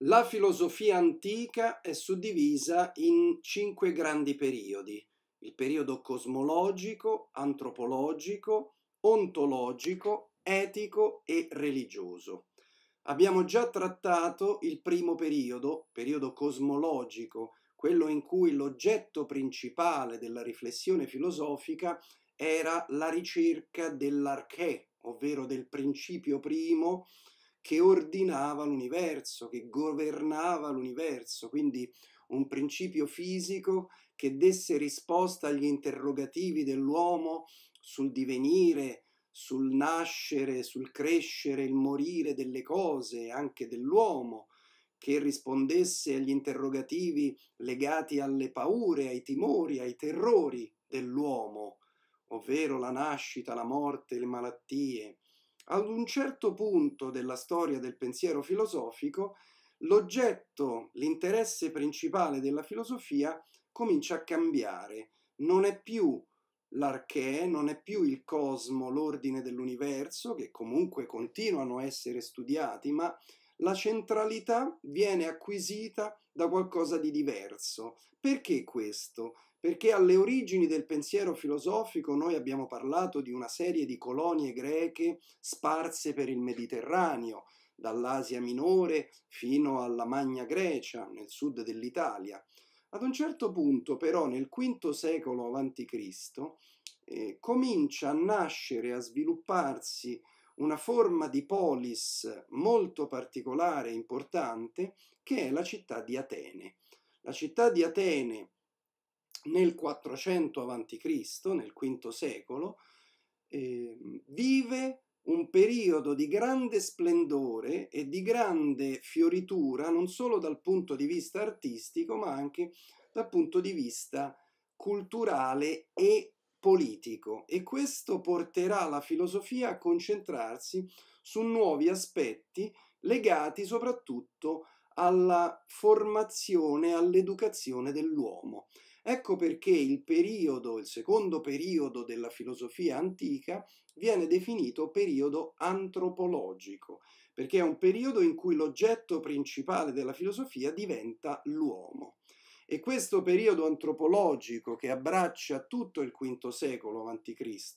La filosofia antica è suddivisa in cinque grandi periodi, il periodo cosmologico, antropologico, ontologico, etico e religioso. Abbiamo già trattato il primo periodo, periodo cosmologico, quello in cui l'oggetto principale della riflessione filosofica era la ricerca dell'archè, ovvero del principio primo che ordinava l'universo, che governava l'universo, quindi un principio fisico che desse risposta agli interrogativi dell'uomo sul divenire, sul nascere, sul crescere, il morire delle cose, anche dell'uomo, che rispondesse agli interrogativi legati alle paure, ai timori, ai terrori dell'uomo, ovvero la nascita, la morte, le malattie, ad un certo punto della storia del pensiero filosofico, l'oggetto, l'interesse principale della filosofia comincia a cambiare. Non è più l'archè, non è più il cosmo, l'ordine dell'universo, che comunque continuano a essere studiati, ma la centralità viene acquisita da qualcosa di diverso. Perché questo? perché alle origini del pensiero filosofico noi abbiamo parlato di una serie di colonie greche sparse per il Mediterraneo, dall'Asia minore fino alla Magna Grecia, nel sud dell'Italia. Ad un certo punto, però, nel V secolo a.C., eh, comincia a nascere, a svilupparsi una forma di polis molto particolare e importante che è la città di Atene. La città di Atene, nel 400 a.C., nel V secolo, eh, vive un periodo di grande splendore e di grande fioritura non solo dal punto di vista artistico ma anche dal punto di vista culturale e politico e questo porterà la filosofia a concentrarsi su nuovi aspetti legati soprattutto alla formazione, all'educazione dell'uomo. Ecco perché il periodo, il secondo periodo della filosofia antica viene definito periodo antropologico, perché è un periodo in cui l'oggetto principale della filosofia diventa l'uomo. E questo periodo antropologico che abbraccia tutto il V secolo a.C.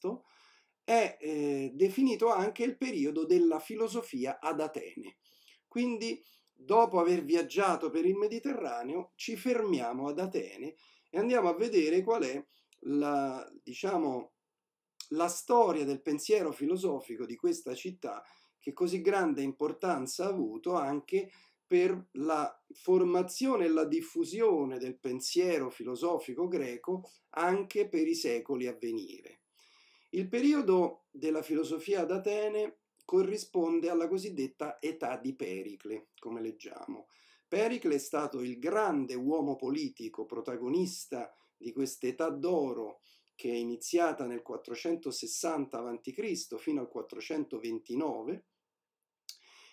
è eh, definito anche il periodo della filosofia ad Atene. Quindi, dopo aver viaggiato per il Mediterraneo, ci fermiamo ad Atene e andiamo a vedere qual è la, diciamo, la storia del pensiero filosofico di questa città che così grande importanza ha avuto anche per la formazione e la diffusione del pensiero filosofico greco anche per i secoli a venire. Il periodo della filosofia ad Atene corrisponde alla cosiddetta età di Pericle, come leggiamo. Pericle è stato il grande uomo politico protagonista di quest'età d'oro che è iniziata nel 460 a.C. fino al 429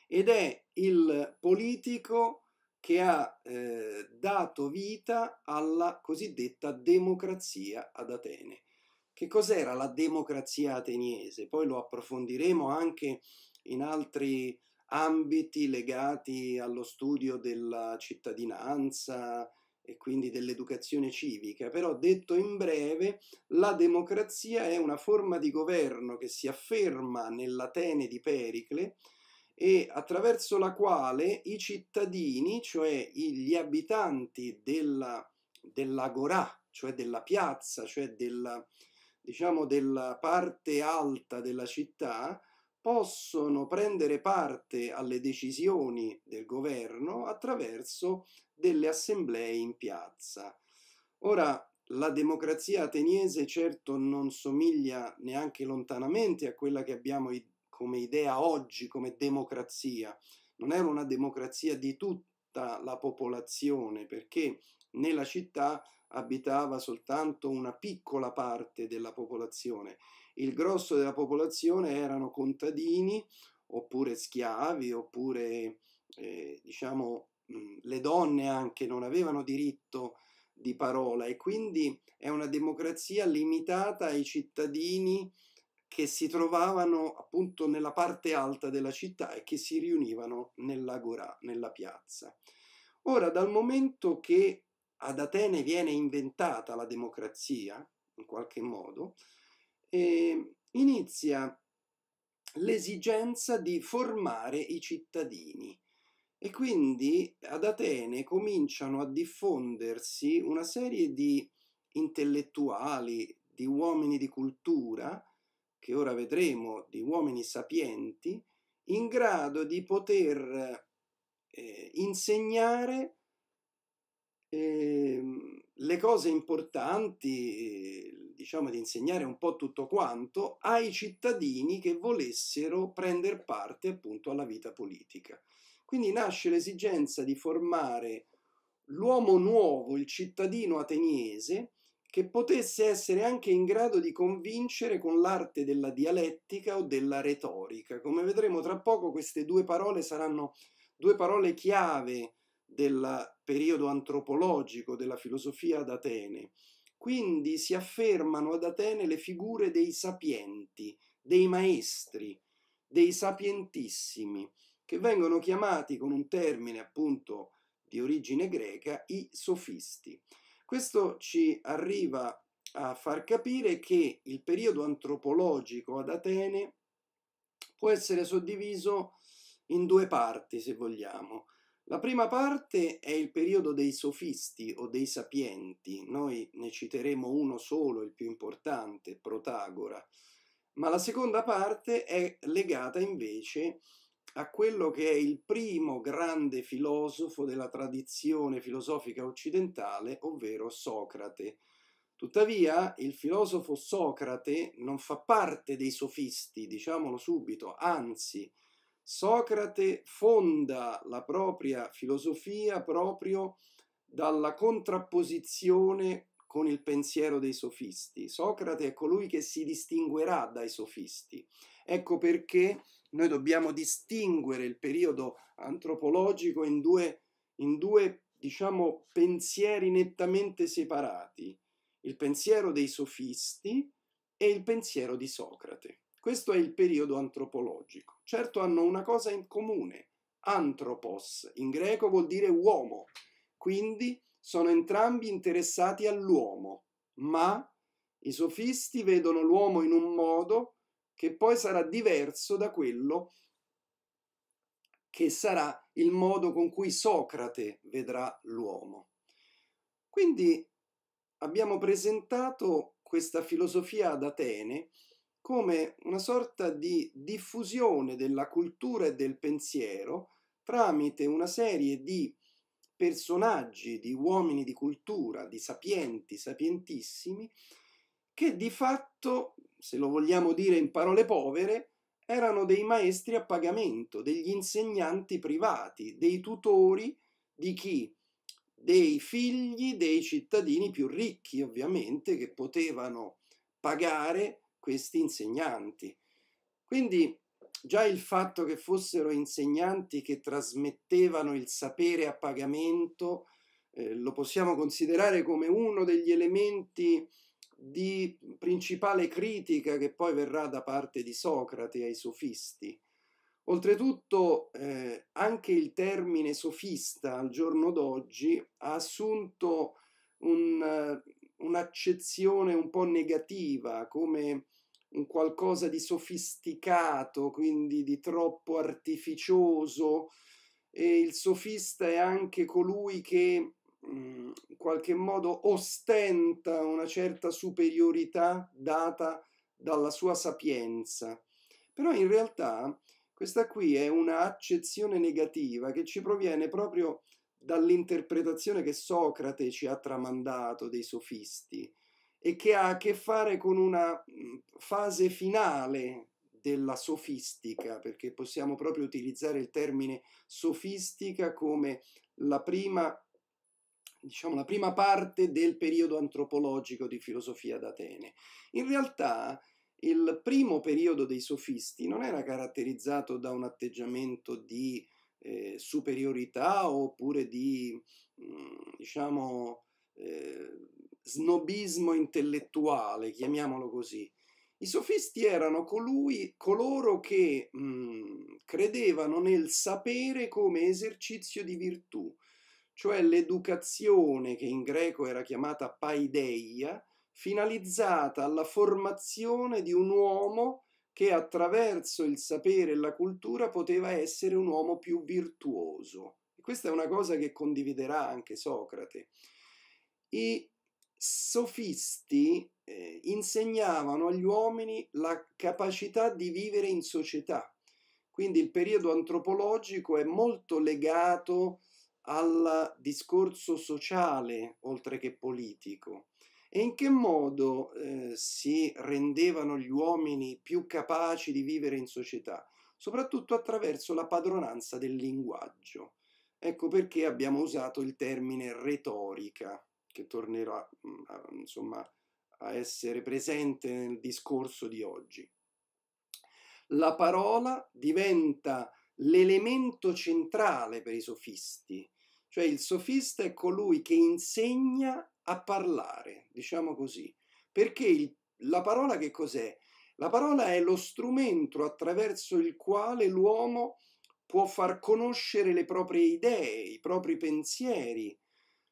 ed è il politico che ha eh, dato vita alla cosiddetta democrazia ad Atene. Che cos'era la democrazia ateniese? Poi lo approfondiremo anche in altri ambiti legati allo studio della cittadinanza e quindi dell'educazione civica, però detto in breve, la democrazia è una forma di governo che si afferma nell'Atene di Pericle e attraverso la quale i cittadini, cioè gli abitanti della, dell'agorà, cioè della piazza, cioè della, diciamo, della parte alta della città, possono prendere parte alle decisioni del governo attraverso delle assemblee in piazza. Ora, la democrazia ateniese certo non somiglia neanche lontanamente a quella che abbiamo come idea oggi, come democrazia. Non era una democrazia di tutta la popolazione, perché nella città abitava soltanto una piccola parte della popolazione il grosso della popolazione erano contadini oppure schiavi oppure eh, diciamo mm, le donne anche non avevano diritto di parola e quindi è una democrazia limitata ai cittadini che si trovavano appunto nella parte alta della città e che si riunivano nell'agorà, nella piazza. Ora, dal momento che ad Atene viene inventata la democrazia, in qualche modo, eh, inizia l'esigenza di formare i cittadini e quindi ad Atene cominciano a diffondersi una serie di intellettuali, di uomini di cultura, che ora vedremo, di uomini sapienti, in grado di poter eh, insegnare eh, le cose importanti, diciamo, di insegnare un po' tutto quanto ai cittadini che volessero prendere parte appunto alla vita politica. Quindi nasce l'esigenza di formare l'uomo nuovo, il cittadino ateniese, che potesse essere anche in grado di convincere con l'arte della dialettica o della retorica. Come vedremo tra poco, queste due parole saranno due parole chiave del periodo antropologico della filosofia d'Atene. Quindi si affermano ad Atene le figure dei sapienti, dei maestri, dei sapientissimi, che vengono chiamati con un termine appunto di origine greca i sofisti. Questo ci arriva a far capire che il periodo antropologico ad Atene può essere suddiviso in due parti, se vogliamo. La prima parte è il periodo dei sofisti o dei sapienti, noi ne citeremo uno solo, il più importante, Protagora, ma la seconda parte è legata invece a quello che è il primo grande filosofo della tradizione filosofica occidentale, ovvero Socrate. Tuttavia, il filosofo Socrate non fa parte dei sofisti, diciamolo subito, anzi, Socrate fonda la propria filosofia proprio dalla contrapposizione con il pensiero dei sofisti. Socrate è colui che si distinguerà dai sofisti. Ecco perché noi dobbiamo distinguere il periodo antropologico in due, in due diciamo, pensieri nettamente separati, il pensiero dei sofisti e il pensiero di Socrate. Questo è il periodo antropologico. Certo hanno una cosa in comune. Antropos in greco vuol dire uomo, quindi sono entrambi interessati all'uomo, ma i sofisti vedono l'uomo in un modo che poi sarà diverso da quello che sarà il modo con cui Socrate vedrà l'uomo. Quindi abbiamo presentato questa filosofia ad Atene come una sorta di diffusione della cultura e del pensiero tramite una serie di personaggi, di uomini di cultura, di sapienti, sapientissimi, che di fatto, se lo vogliamo dire in parole povere, erano dei maestri a pagamento, degli insegnanti privati, dei tutori di chi? Dei figli dei cittadini più ricchi, ovviamente, che potevano pagare questi insegnanti. Quindi già il fatto che fossero insegnanti che trasmettevano il sapere a pagamento eh, lo possiamo considerare come uno degli elementi di principale critica che poi verrà da parte di Socrate ai sofisti. Oltretutto eh, anche il termine sofista al giorno d'oggi ha assunto un, eh, un'accezione un po' negativa, come un qualcosa di sofisticato, quindi di troppo artificioso e il sofista è anche colui che mm, in qualche modo ostenta una certa superiorità data dalla sua sapienza. Però in realtà questa qui è un'accezione negativa che ci proviene proprio dall'interpretazione che Socrate ci ha tramandato dei sofisti, e che ha a che fare con una mhmm, fase finale della sofistica, perché possiamo proprio utilizzare il termine sofistica come la prima, diciamo, la prima parte del periodo antropologico di filosofia d'Atene. In realtà il primo periodo dei sofisti non era caratterizzato da un atteggiamento di eh, superiorità oppure di, mh, mhmm, diciamo, eh, snobismo intellettuale, chiamiamolo così. I sofisti erano colui, coloro che mh, mm, credevano nel sapere come esercizio di virtù, cioè l'educazione che in greco era chiamata paideia, finalizzata alla formazione di un uomo che attraverso il sapere e la cultura poteva essere un uomo più virtuoso. questa è una cosa che condividerà anche Socrate. I sofisti eh, insegnavano agli uomini la capacità di vivere in società. Quindi il periodo antropologico è molto legato al discorso sociale oltre che politico. E in che modo eh, si rendevano gli uomini più capaci di vivere in società? Soprattutto attraverso la padronanza del linguaggio. Ecco perché abbiamo usato il termine retorica che tornerò mm, a, insomma, a essere presente nel discorso di oggi. La parola diventa l'elemento centrale per i sofisti, cioè il sofista è colui che insegna a parlare, diciamo così, perché il, la parola che cos'è? La parola è lo strumento attraverso il quale l'uomo può far conoscere le proprie idee, i propri pensieri,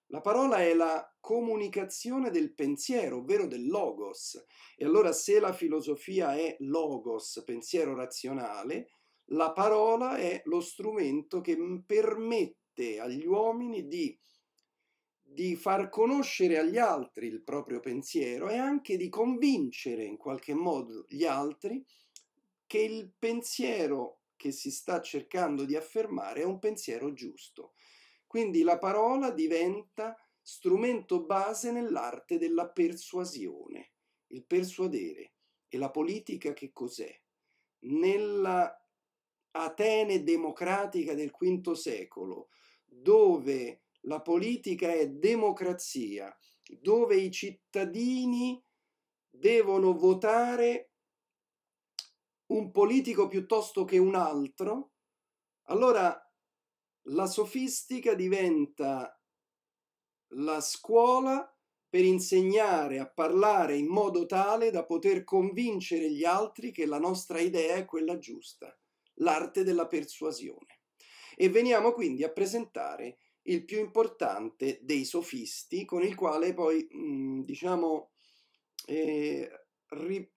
la parola è la comunicazione del pensiero, ovvero del logos. E allora se la filosofia è logos, pensiero razionale, la parola è lo strumento che permette agli uomini di, di far conoscere agli altri il proprio pensiero e anche di convincere in qualche modo gli altri che il pensiero che si sta cercando di affermare è un pensiero giusto. Quindi la parola diventa strumento base nell'arte della persuasione, il persuadere. E la politica che cos'è? Nella Atene democratica del V secolo, dove la politica è democrazia, dove i cittadini devono votare un politico piuttosto che un altro, allora la sofistica diventa la scuola per insegnare a parlare in modo tale da poter convincere gli altri che la nostra idea è quella giusta, l'arte della persuasione. E veniamo quindi a presentare il più importante dei sofisti, con il quale poi, mm, diciamo, eh,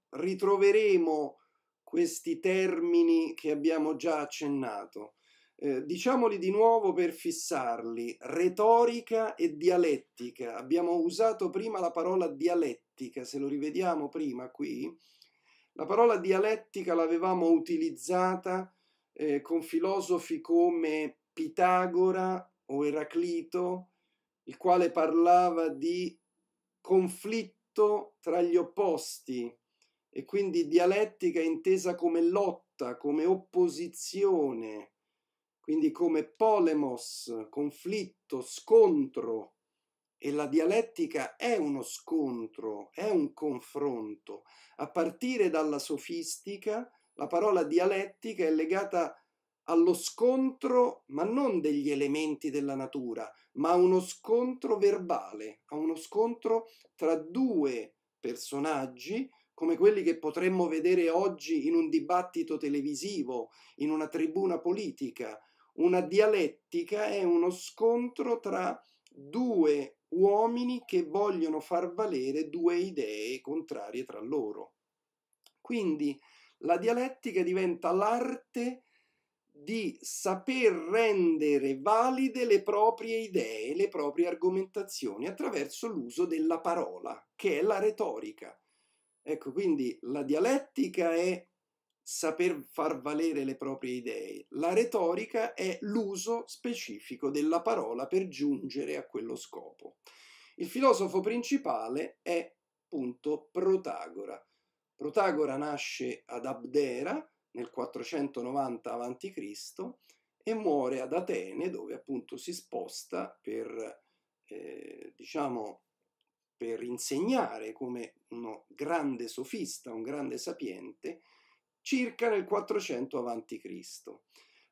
ritroveremo questi termini che abbiamo già accennato. Eh, diciamoli di nuovo per fissarli, retorica e dialettica. Abbiamo usato prima la parola dialettica, se lo rivediamo prima qui, la parola dialettica l'avevamo utilizzata eh, con filosofi come Pitagora o Eraclito, il quale parlava di conflitto tra gli opposti e quindi dialettica intesa come lotta, come opposizione quindi come polemos, conflitto, scontro, e la dialettica è uno scontro, è un confronto. A partire dalla sofistica, la parola dialettica è legata allo scontro, ma non degli elementi della natura, ma a uno scontro verbale, a uno scontro tra due personaggi come quelli che potremmo vedere oggi in un dibattito televisivo, in una tribuna politica, una dialettica è uno scontro tra due uomini che vogliono far valere due idee contrarie tra loro. Quindi la dialettica diventa l'arte di saper rendere valide le proprie idee, le proprie argomentazioni attraverso l'uso della parola, che è la retorica. Ecco, quindi la dialettica è saper far valere le proprie idee. La retorica è l'uso specifico della parola per giungere a quello scopo. Il filosofo principale è appunto Protagora. Protagora nasce ad Abdera nel 490 a.C. e muore ad Atene dove appunto si sposta per, eh, diciamo, per insegnare come uno grande sofista, un grande sapiente, circa nel 400 a.C.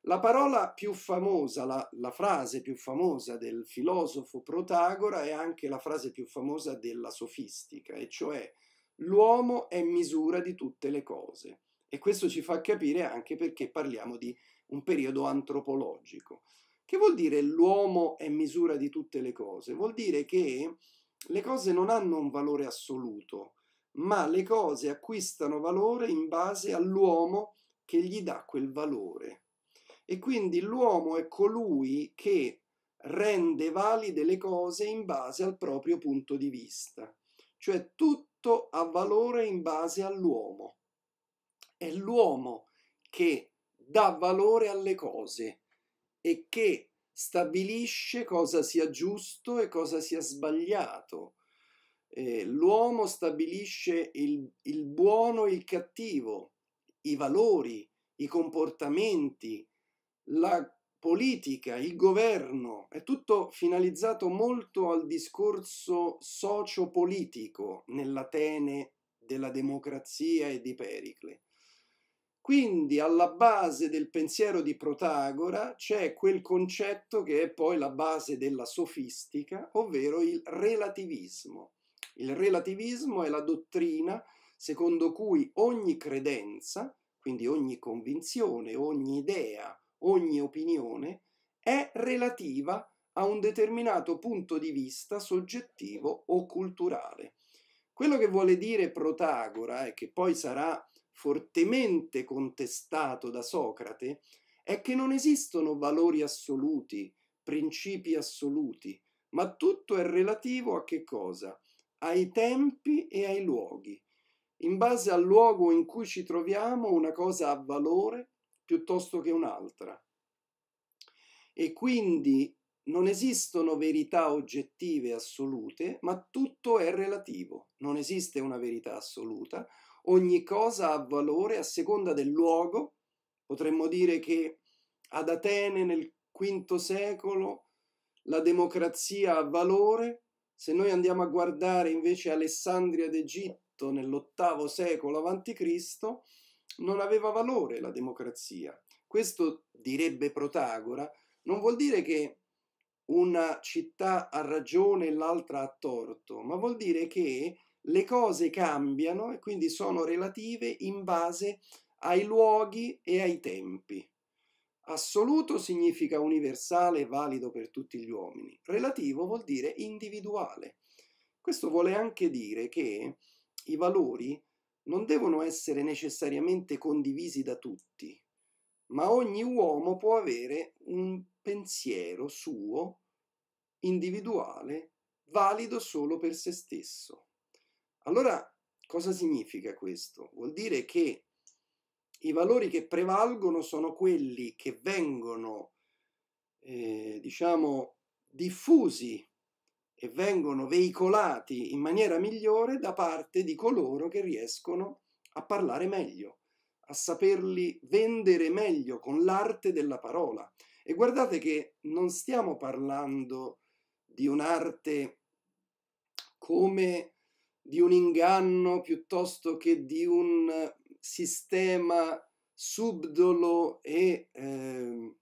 La parola più famosa, la, la, frase più famosa del filosofo Protagora è anche la frase più famosa della sofistica, e cioè l'uomo è misura di tutte le cose. E questo ci fa capire anche perché parliamo di un periodo antropologico. Che vuol dire l'uomo è misura di tutte le cose? Vuol dire che le cose non hanno un valore assoluto, ma le cose acquistano valore in base all'uomo che gli dà quel valore. E quindi l'uomo è colui che rende valide le cose in base al proprio punto di vista, cioè tutto ha valore in base all'uomo. È l'uomo che dà valore alle cose e che stabilisce cosa sia giusto e cosa sia sbagliato, eh, l'uomo stabilisce il, il buono e il cattivo, i valori, i comportamenti, la politica, il governo, è tutto finalizzato molto al discorso sociopolitico nell'Atene della democrazia e di Pericle. Quindi alla base del pensiero di Protagora c'è quel concetto che è poi la base della sofistica, ovvero il relativismo. Il relativismo è la dottrina secondo cui ogni credenza, quindi ogni convinzione, ogni idea, ogni opinione, è relativa a un determinato punto di vista soggettivo o culturale. Quello che vuole dire Protagora e che poi sarà fortemente contestato da Socrate è che non esistono valori assoluti, principi assoluti, ma tutto è relativo a che cosa? ai tempi e ai luoghi. In base al luogo in cui ci troviamo una cosa ha valore piuttosto che un'altra. E quindi non esistono verità oggettive assolute, ma tutto è relativo. Non esiste una verità assoluta. Ogni cosa ha valore a seconda del luogo. Potremmo dire che ad Atene nel V secolo la democrazia ha valore se noi andiamo a guardare invece Alessandria d'Egitto nell'VIII secolo a.C., non aveva valore la democrazia. Questo direbbe Protagora, non vuol dire che una città ha ragione e l'altra ha torto, ma vuol dire che le cose cambiano e quindi sono relative in base ai luoghi e ai tempi. Assoluto significa universale valido per tutti gli uomini. Relativo vuol dire individuale. Questo vuole anche dire che i valori non devono essere necessariamente condivisi da tutti, ma ogni uomo può avere un pensiero suo, individuale, valido solo per se stesso. Allora, cosa significa questo? Vuol dire che i valori che prevalgono sono quelli che vengono, eh, diciamo, diffusi e vengono veicolati in maniera migliore da parte di coloro che riescono a parlare meglio, a saperli vendere meglio con l'arte della parola. E guardate che non stiamo parlando di un'arte come di un inganno piuttosto che di un sistema subdolo e eh,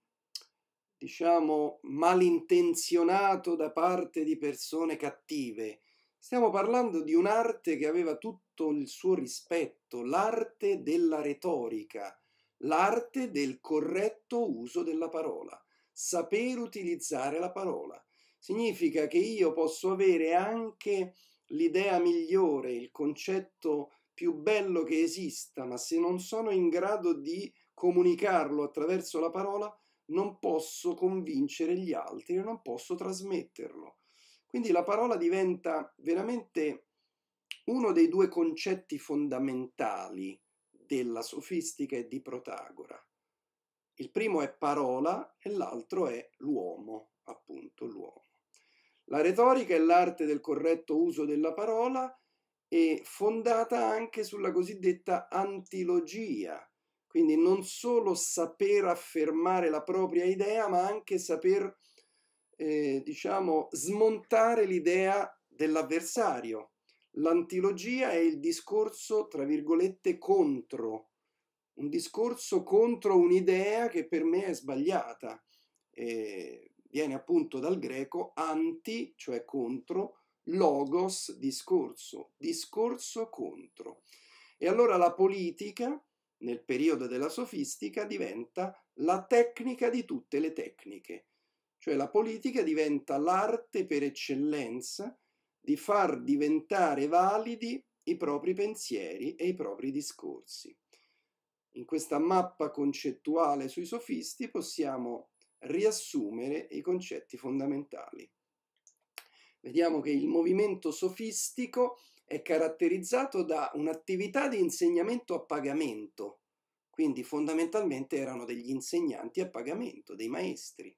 diciamo malintenzionato da parte di persone cattive. Stiamo parlando di un'arte che aveva tutto il suo rispetto, l'arte della retorica, l'arte del corretto uso della parola, saper utilizzare la parola. Significa che io posso avere anche l'idea migliore, il concetto più bello che esista, ma se non sono in grado di comunicarlo attraverso la parola, non posso convincere gli altri, non posso trasmetterlo. Quindi la parola diventa veramente uno dei due concetti fondamentali della sofistica e di Protagora. Il primo è parola e l'altro è l'uomo, appunto l'uomo. La retorica è l'arte del corretto uso della parola e fondata anche sulla cosiddetta antilogia, quindi non solo saper affermare la propria idea, ma anche saper, eh, diciamo, smontare l'idea dell'avversario. L'antilogia è il discorso, tra virgolette, contro, un discorso contro un'idea che per me è sbagliata. Eh, viene appunto dal greco anti, cioè contro, logos discorso, discorso contro. E allora la politica, nel periodo della sofistica, diventa la tecnica di tutte le tecniche, cioè la politica diventa l'arte per eccellenza di far diventare validi i propri pensieri e i propri discorsi. In questa mappa concettuale sui sofisti possiamo riassumere i concetti fondamentali vediamo che il movimento sofistico è caratterizzato da un'attività di insegnamento a pagamento, quindi fondamentalmente erano degli insegnanti a pagamento, dei maestri,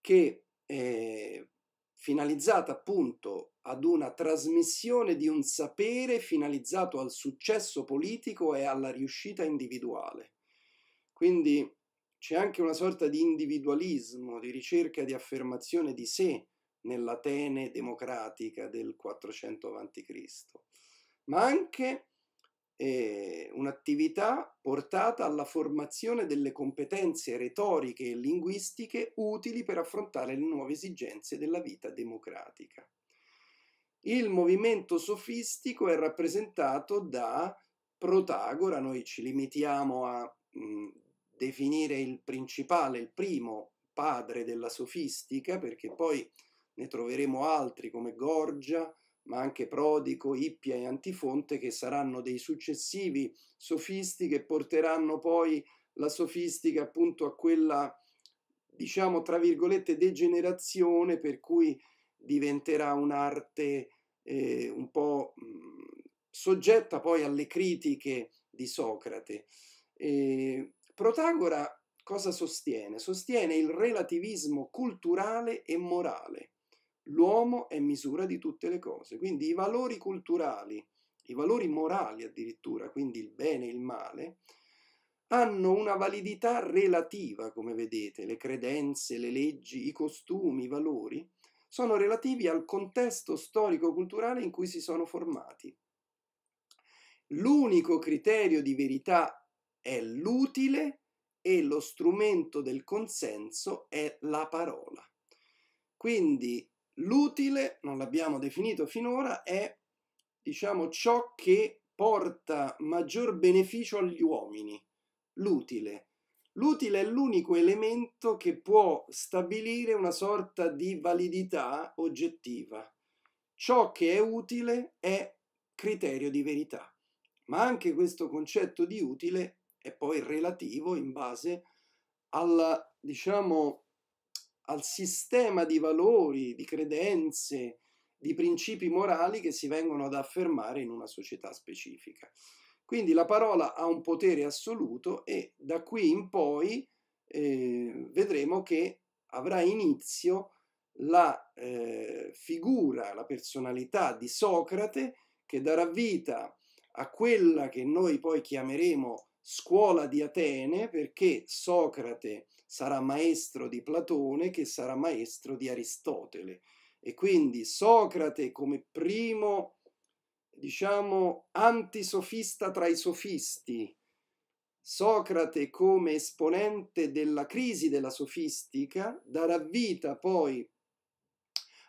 che eh, finalizzata appunto ad una trasmissione di un sapere finalizzato al successo politico e alla riuscita individuale. Quindi c'è anche una sorta di individualismo, di ricerca di affermazione di sé, nell'Atene democratica del 400 a.C., ma anche eh, un'attività portata alla formazione delle competenze retoriche e linguistiche utili per affrontare le nuove esigenze della vita democratica. Il movimento sofistico è rappresentato da Protagora, noi ci limitiamo a mh, mm, definire il principale, il primo padre della sofistica, perché poi ne troveremo altri come Gorgia, ma anche Prodico, Ippia e Antifonte, che saranno dei successivi sofisti che porteranno poi la sofistica appunto a quella, diciamo, tra virgolette, degenerazione, per cui diventerà un'arte eh, un po' soggetta poi alle critiche di Socrate. Eh, Protagora cosa sostiene? Sostiene il relativismo culturale e morale l'uomo è misura di tutte le cose, quindi i valori culturali, i valori morali addirittura, quindi il bene e il male, hanno una validità relativa, come vedete, le credenze, le leggi, i costumi, i valori, sono relativi al contesto storico-culturale in cui si sono formati. L'unico criterio di verità è l'utile e lo strumento del consenso è la parola. Quindi L'utile, non l'abbiamo definito finora, è diciamo, ciò che porta maggior beneficio agli uomini. L'utile. L'utile è l'unico elemento che può stabilire una sorta di validità oggettiva. Ciò che è utile è criterio di verità. Ma anche questo concetto di utile è poi relativo in base alla, diciamo, al sistema di valori, di credenze, di principi morali che si vengono ad affermare in una società specifica. Quindi la parola ha un potere assoluto e da qui in poi eh, vedremo che avrà inizio la eh, figura, la personalità di Socrate che darà vita a quella che noi poi chiameremo scuola di Atene perché Socrate sarà maestro di Platone che sarà maestro di Aristotele. E quindi Socrate come primo, diciamo, antisofista tra i sofisti, Socrate come esponente della crisi della sofistica darà vita poi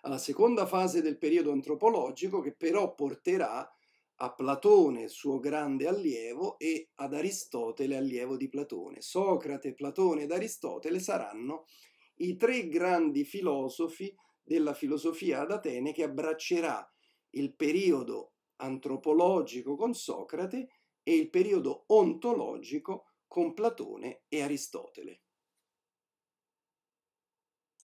alla seconda fase del periodo antropologico che però porterà a a Platone, suo grande allievo, e ad Aristotele, allievo di Platone. Socrate, Platone ed Aristotele saranno i tre grandi filosofi della filosofia ad Atene che abbraccerà il periodo antropologico con Socrate e il periodo ontologico con Platone e Aristotele.